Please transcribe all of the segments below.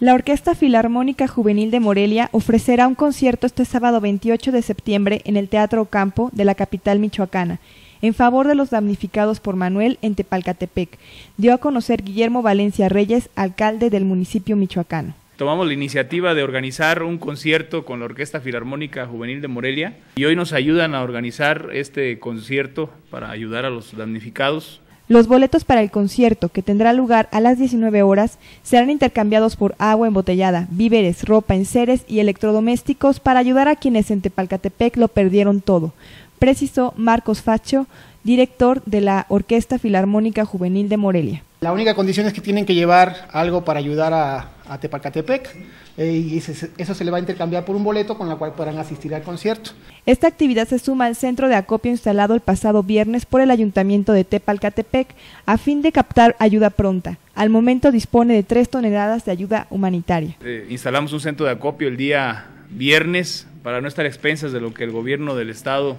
La Orquesta Filarmónica Juvenil de Morelia ofrecerá un concierto este sábado 28 de septiembre en el Teatro Campo de la capital michoacana, en favor de los damnificados por Manuel en Tepalcatepec, dio a conocer Guillermo Valencia Reyes, alcalde del municipio michoacano. Tomamos la iniciativa de organizar un concierto con la Orquesta Filarmónica Juvenil de Morelia y hoy nos ayudan a organizar este concierto para ayudar a los damnificados. Los boletos para el concierto, que tendrá lugar a las 19 horas, serán intercambiados por agua embotellada, víveres, ropa, enseres y electrodomésticos para ayudar a quienes en Tepalcatepec lo perdieron todo, precisó Marcos Facho, director de la Orquesta Filarmónica Juvenil de Morelia. La única condición es que tienen que llevar algo para ayudar a, Tepalcatepec eh, y eso se le va a intercambiar por un boleto con la cual podrán asistir al concierto. Esta actividad se suma al centro de acopio instalado el pasado viernes por el Ayuntamiento de Tepalcatepec a fin de captar ayuda pronta. Al momento dispone de tres toneladas de ayuda humanitaria. Eh, instalamos un centro de acopio el día viernes para no estar expensas de lo que el gobierno del estado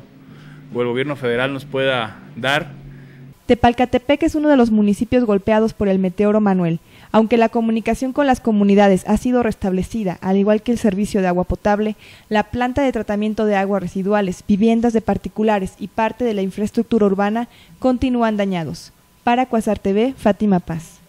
o el gobierno federal nos pueda dar. Tepalcatepec es uno de los municipios golpeados por el meteoro Manuel. Aunque la comunicación con las comunidades ha sido restablecida, al igual que el servicio de agua potable, la planta de tratamiento de aguas residuales, viviendas de particulares y parte de la infraestructura urbana continúan dañados. Para Cuasar TV, Fátima Paz.